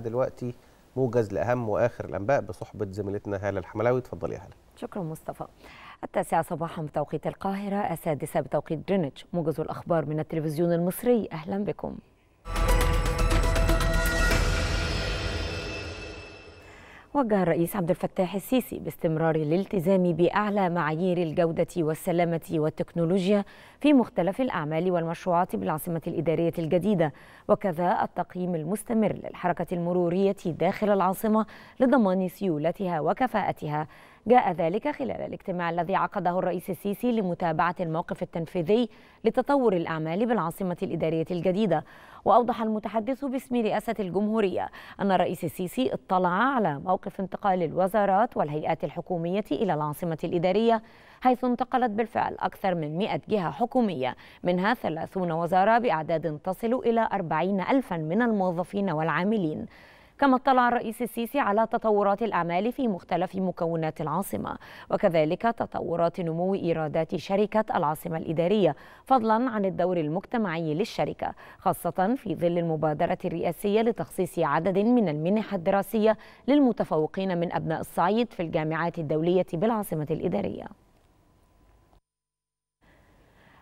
دلوقتي موجز لاهم واخر الانباء بصحبه زميلتنا هاله الحملاوي اتفضلي يا هاله شكرا مصطفى التاسعة صباحا بتوقيت القاهرة السادسة بتوقيت جرينتش موجز الأخبار من التلفزيون المصري أهلا بكم وجه الرئيس عبد الفتاح السيسي باستمرار الالتزام باعلى معايير الجوده والسلامه والتكنولوجيا في مختلف الاعمال والمشروعات بالعاصمه الاداريه الجديده وكذا التقييم المستمر للحركه المروريه داخل العاصمه لضمان سيولتها وكفاءتها جاء ذلك خلال الاجتماع الذي عقده الرئيس السيسي لمتابعة الموقف التنفيذي لتطور الأعمال بالعاصمة الإدارية الجديدة وأوضح المتحدث باسم رئاسة الجمهورية أن الرئيس السيسي اطلع على موقف انتقال الوزارات والهيئات الحكومية إلى العاصمة الإدارية حيث انتقلت بالفعل أكثر من 100 جهة حكومية منها 30 وزارة بأعداد تصل إلى 40 ألفا من الموظفين والعاملين كما اطلع الرئيس السيسي على تطورات الأعمال في مختلف مكونات العاصمة وكذلك تطورات نمو إيرادات شركة العاصمة الإدارية فضلا عن الدور المجتمعي للشركة خاصة في ظل المبادرة الرئاسية لتخصيص عدد من المنح الدراسية للمتفوقين من أبناء الصعيد في الجامعات الدولية بالعاصمة الإدارية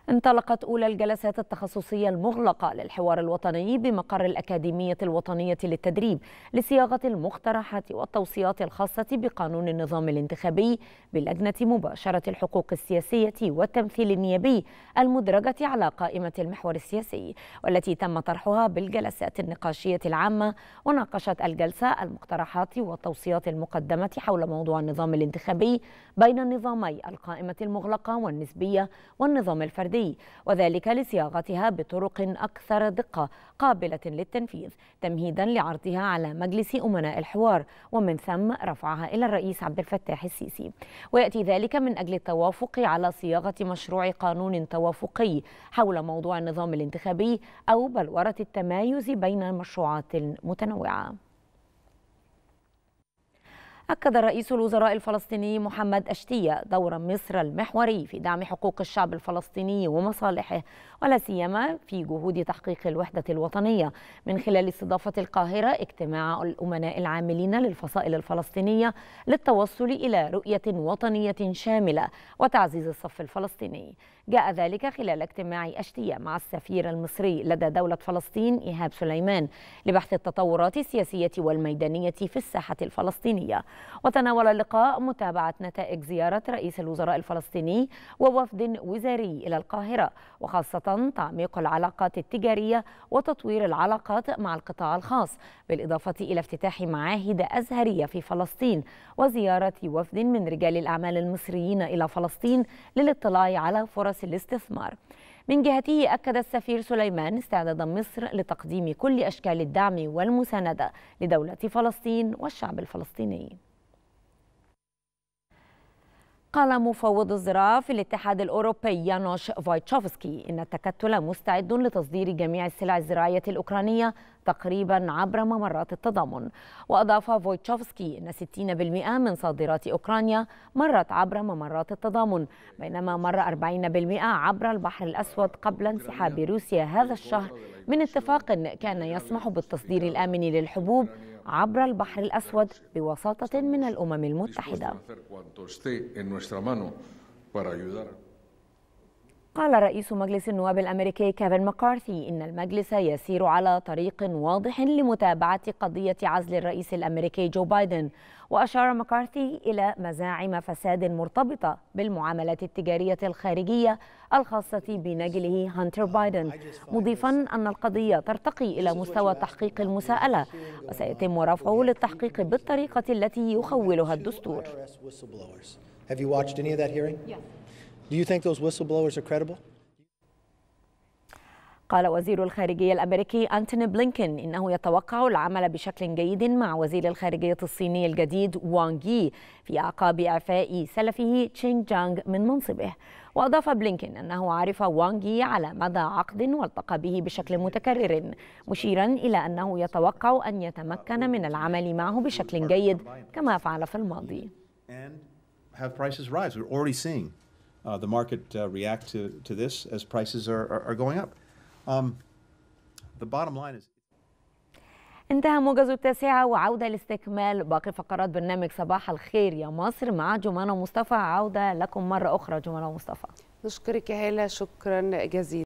انطلقت أولى الجلسات التخصصية المغلقة للحوار الوطني بمقر الأكاديمية الوطنية للتدريب لصياغة المقترحات والتوصيات الخاصة بقانون النظام الانتخابي بلجنة مباشرة الحقوق السياسية والتمثيل النيابي المدرجة على قائمة المحور السياسي والتي تم طرحها بالجلسات النقاشية العامة وناقشت الجلسة المقترحات والتوصيات المقدمة حول موضوع النظام الانتخابي بين النظامي القائمة المغلقة والنسبية والنظام الفردي الفردي وذلك لصياغتها بطرق أكثر دقة قابلة للتنفيذ تمهيدا لعرضها على مجلس أمناء الحوار ومن ثم رفعها إلى الرئيس عبد الفتاح السيسي ويأتي ذلك من أجل التوافق على صياغة مشروع قانون توافقي حول موضوع النظام الانتخابي أو بلورة التمايز بين مشروعات متنوعة أكد رئيس الوزراء الفلسطيني محمد أشتية دور مصر المحوري في دعم حقوق الشعب الفلسطيني ومصالحه ولا سيما في جهود تحقيق الوحدة الوطنية من خلال استضافة القاهرة اجتماع الأمناء العاملين للفصائل الفلسطينية للتوصل إلى رؤية وطنية شاملة وتعزيز الصف الفلسطيني جاء ذلك خلال اجتماع أشتية مع السفير المصري لدى دولة فلسطين إيهاب سليمان لبحث التطورات السياسية والميدانية في الساحة الفلسطينية وتناول اللقاء متابعة نتائج زيارة رئيس الوزراء الفلسطيني ووفد وزاري إلى القاهرة وخاصة تعميق العلاقات التجارية وتطوير العلاقات مع القطاع الخاص بالإضافة إلى افتتاح معاهد أزهرية في فلسطين وزيارة وفد من رجال الأعمال المصريين إلى فلسطين للاطلاع على فرص الاستثمار من جهته أكد السفير سليمان استعداد مصر لتقديم كل أشكال الدعم والمساندة لدولة فلسطين والشعب الفلسطيني قال مفوض الزراعة في الاتحاد الأوروبي يانوش فايتشوفسكي إن التكتل مستعد لتصدير جميع السلع الزراعية الأوكرانية تقريبا عبر ممرات التضامن وأضاف فويتشوفسكي أن 60% من صادرات أوكرانيا مرت عبر ممرات التضامن بينما مر 40% عبر البحر الأسود قبل انسحاب روسيا هذا الشهر من اتفاق كان يسمح بالتصدير الآمن للحبوب عبر البحر الأسود بوساطة من الأمم المتحدة قال رئيس مجلس النواب الأمريكي كيفن مكارثي إن المجلس يسير على طريق واضح لمتابعة قضية عزل الرئيس الأمريكي جو بايدن وأشار مكارثي إلى مزاعم فساد مرتبطة بالمعاملات التجارية الخارجية الخاصة بنجله هانتر بايدن مضيفا أن القضية ترتقي إلى مستوى تحقيق المساءلة وسيتم رفعه للتحقيق بالطريقة التي يخولها الدستور Have you watched any of that hearing? Yeah. Do you think those whistleblowers are credible? قال وزير الخارجية الأمريكي أنتوني بلينكن إنه يتوقع العمل بشكل جيد مع وزير الخارجية الصيني الجديد وانغ يي في أعقاب إعفاء سلفه تشينغ جانغ من منصبه وأضاف بلينكن أنه عرف وانغ يي على مدى عقد والتقى به بشكل متكرر مشيرا إلى أنه يتوقع أن يتمكن من العمل معه بشكل جيد كما فعل في الماضي uh, the market uh, react to, to this as prices are, are, are going up. Um, the bottom line is انتهى موجز التاسعة وعودة لاستكمال باقي فقرات برنامج صباح الخير يا مصر مع جمانة مصطفى عودة لكم مرة أخرى جمانة مصطفى نشكرك يا هالة شكرا جزيلا